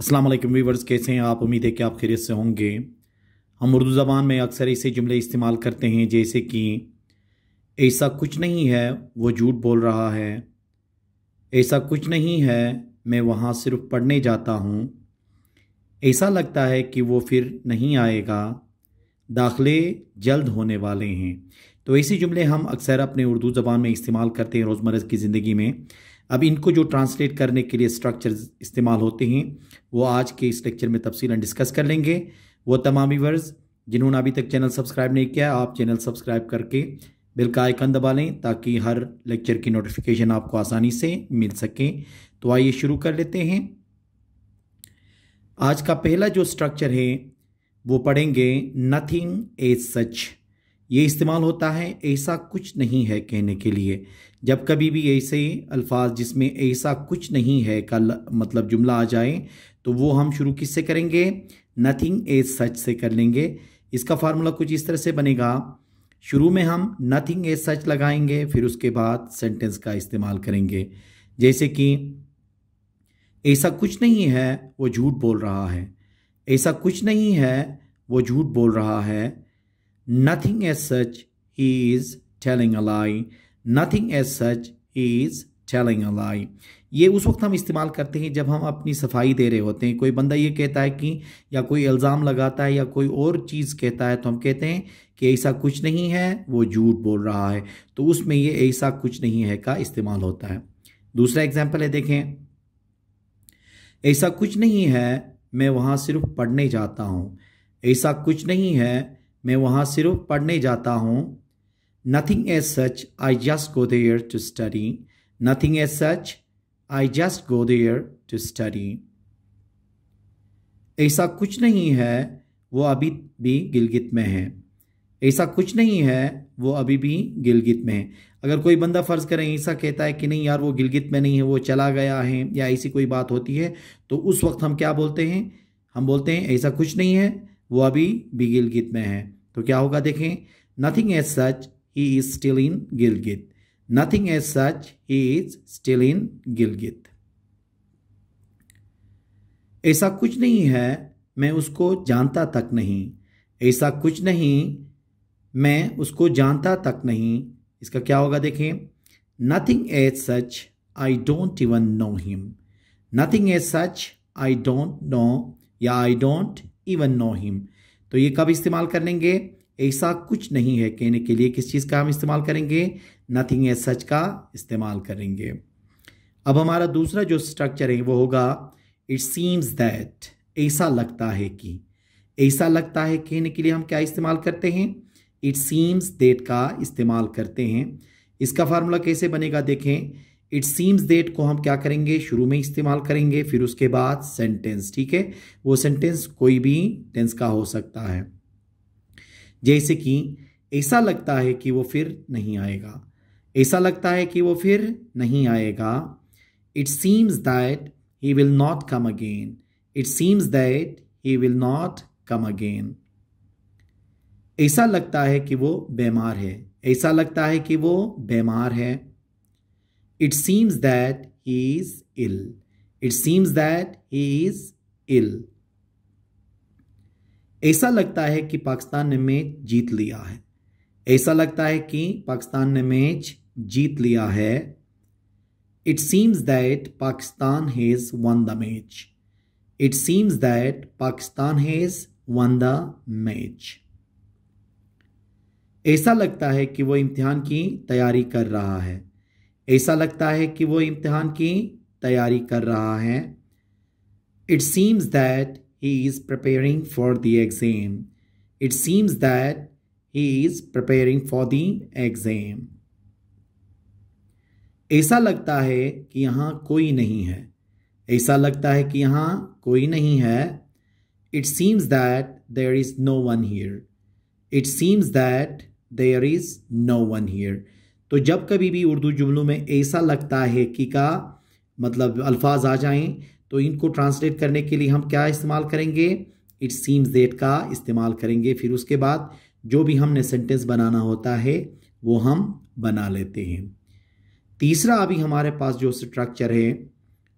Aslam viewers कैसे हैं आप उम्मीद है कि आप खैरियत से होंगे हम उर्दू ज़बान में अक्सर ऐसे जुमले इस्तेमाल करते हैं जैसे कि ऐसा कुछ नहीं है वो झूठ बोल रहा है ऐसा कुछ नहीं है मैं वहाँ सिर्फ पढ़ने जाता हूँ ऐसा लगता है कि वो फिर नहीं आएगा दाखले जल्द होने वाले हैं तो ऐसे जुमले हम अक्सर अपने उर्दू ज़बान में इस्तेमाल करते हैं रोज़मर्रा की ज़िंदगी में अब इनको जो ट्रांसलेट करने के लिए स्ट्रक्चर इस्तेमाल होते हैं वो आज के इस लेक्चर में तफसी डिस्कस कर लेंगे वो तमामी वर्ज़ जिन्होंने अभी तक चैनल सब्सक्राइब नहीं किया आप चैनल सब्सक्राइब करके बिल का आइकन दबा लें ताकि हर लेक्चर की नोटिफिकेशन आपको आसानी से मिल सके तो आइए शुरू कर लेते हैं आज का पहला जो स्ट्रक्चर है वो पढ़ेंगे नथिंग एज सच ये इस्तेमाल होता है ऐसा कुछ नहीं है कहने के लिए जब कभी भी ऐसे अल्फाज जिसमें ऐसा कुछ नहीं है का मतलब जुमला आ जाए तो वो हम शुरू किससे करेंगे नथिंग एज सच से कर लेंगे इसका फार्मूला कुछ इस तरह से बनेगा शुरू में हम नथिंग एज सच लगाएंगे फिर उसके बाद सेंटेंस का इस्तेमाल करेंगे जैसे कि ऐसा कुछ नहीं है वो झूठ बोल रहा है ऐसा कुछ नहीं है वो झूठ बोल रहा है Nothing as such is telling a lie. Nothing as such is telling a lie. ये उस वक्त हम इस्तेमाल करते हैं जब हम अपनी सफाई दे रहे होते हैं कोई बंदा ये कहता है कि या कोई इल्ज़ाम लगाता है या कोई और चीज़ कहता है तो हम कहते हैं कि ऐसा कुछ नहीं है वो झूठ बोल रहा है तो उसमें ये ऐसा कुछ नहीं है का इस्तेमाल होता है दूसरा एग्जाम्पल है देखें ऐसा कुछ नहीं है मैं वहाँ सिर्फ पढ़ने जाता हूँ ऐसा कुछ नहीं है मैं वहाँ सिर्फ पढ़ने जाता हूँ nothing as such I just go there to study nothing as such I just go there to study ऐसा कुछ नहीं है वो अभी भी गिलगित में है ऐसा कुछ नहीं है वो अभी भी गिलगित में है अगर कोई बंदा फ़र्ज़ करें ऐसा कहता है कि नहीं यार वो गिलगित में नहीं है वो चला गया है या ऐसी कोई बात होती है तो उस वक्त हम क्या बोलते हैं हम बोलते हैं ऐसा कुछ नहीं है वो अभी भी गिलगित में है तो क्या होगा देखें nothing as such he is still in Gilgit nothing as such he is still in Gilgit ऐसा कुछ नहीं है मैं उसको जानता तक नहीं ऐसा कुछ नहीं मैं उसको जानता तक नहीं इसका क्या होगा देखें nothing as such I don't even know him nothing as such I don't know या I don't even know him तो ये कब इस्तेमाल करेंगे ऐसा कुछ नहीं है कहने के लिए किस चीज़ का हम इस्तेमाल करेंगे नथिंग ए सच का इस्तेमाल करेंगे अब हमारा दूसरा जो स्ट्रक्चर है वो होगा इट सीम्स दैट ऐसा लगता है कि ऐसा लगता है कहने के लिए हम क्या इस्तेमाल करते हैं इट सीम्स डेट का इस्तेमाल करते हैं इसका फार्मूला कैसे बनेगा देखें इट सीम्स देट को हम क्या करेंगे शुरू में इस्तेमाल करेंगे फिर उसके बाद सेंटेंस ठीक है वो सेंटेंस कोई भी टेंस का हो सकता है जैसे कि ऐसा लगता है कि वो फिर नहीं आएगा ऐसा लगता है कि वो फिर नहीं आएगा it seems that he will not come again it seems that he will not come again ऐसा लगता है कि वो बीमार है ऐसा लगता है कि वो बीमार है it seems that he is ill it seems that he is ill ऐसा लगता है कि पाकिस्तान ने मैच जीत लिया है ऐसा लगता है कि पाकिस्तान ने मैच जीत लिया है it seems that Pakistan has won the match it seems that Pakistan has won the match ऐसा लगता है कि वो इम्तिहान की तैयारी कर रहा है ऐसा लगता है कि वो इम्तिहान की तैयारी कर रहा है it seems that he is preparing for the exam it seems that he is preparing for the exam ऐसा लगता है कि यहाँ कोई नहीं है ऐसा लगता है कि यहाँ कोई नहीं है it seems that there is no one here it seems that there is no one here तो जब कभी भी उर्दू जुमलों में ऐसा लगता है कि का मतलब अल्फाज आ जाएं तो इनको ट्रांसलेट करने के लिए हम क्या इस्तेमाल करेंगे इट सीम्स देट का इस्तेमाल करेंगे फिर उसके बाद जो भी हमने सेंटेंस बनाना होता है वो हम बना लेते हैं तीसरा अभी हमारे पास जो स्ट्रक्चर है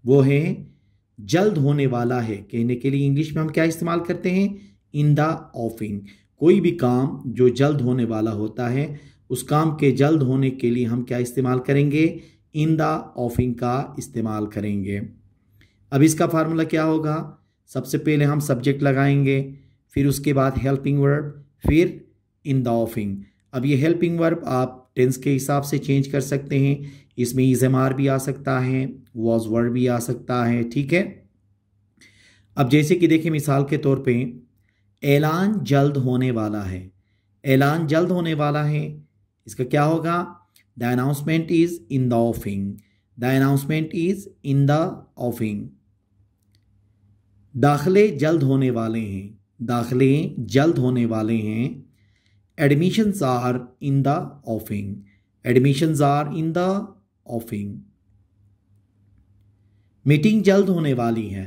वो है जल्द होने वाला है कहने के लिए इंग्लिश में हम क्या इस्तेमाल करते हैं इन द ऑफिंग कोई भी काम जो जल्द होने वाला होता है उस काम के जल्द होने के लिए हम क्या इस्तेमाल करेंगे इन द ऑफिंग का इस्तेमाल करेंगे अब इसका फार्मूला क्या होगा सबसे पहले हम सब्जेक्ट लगाएंगे फिर उसके बाद हेल्पिंग वर्ब फिर इन द ऑफिंग अब ये हेल्पिंग वर्ब आप टेंस के हिसाब से चेंज कर सकते हैं इसमें इज एम आर भी आ सकता है वॉज वर्ड भी आ सकता है ठीक है अब जैसे कि देखिए मिसाल के तौर पे ऐलान जल्द होने वाला है ऐलान जल्द होने वाला है इसका क्या होगा the announcement is in the offing the announcement is in the offing दाखले जल्द होने वाले हैं दाखले जल्द होने वाले हैं admission are in the offing admission are in the offing meeting जल्द होने वाली है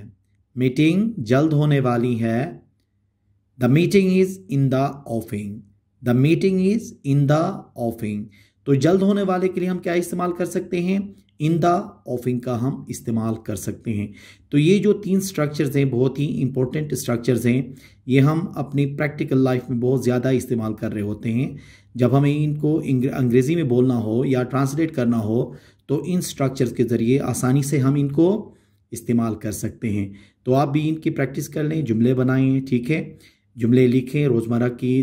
मीटिंग जल्द होने वाली है the meeting is in the offing the meeting is in the offing तो जल्द होने वाले के लिए हम क्या इस्तेमाल कर सकते हैं इन द ऑफिंग का हम इस्तेमाल कर सकते हैं तो ये जो तीन स्ट्रक्चर्स हैं बहुत ही इंपॉर्टेंट स्ट्रक्चर्स हैं ये हम अपनी प्रैक्टिकल लाइफ में बहुत ज़्यादा इस्तेमाल कर रहे होते हैं जब हमें इनको अंग्रेज़ी में बोलना हो या ट्रांसलेट करना हो तो इन स्ट्रक्चर्स के ज़रिए आसानी से हम इनको इस्तेमाल कर सकते हैं तो आप भी इनकी प्रैक्टिस कर लें जुमले बनाएँ ठीक है जुमले लिखें रोज़मर्रा की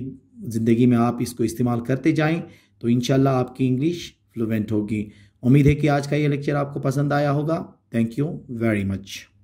ज़िंदगी में आप इसको इस्तेमाल करते जाएं तो इन आपकी इंग्लिश फ्लुएंट होगी उम्मीद है कि आज का ये लेक्चर आपको पसंद आया होगा थैंक यू वेरी मच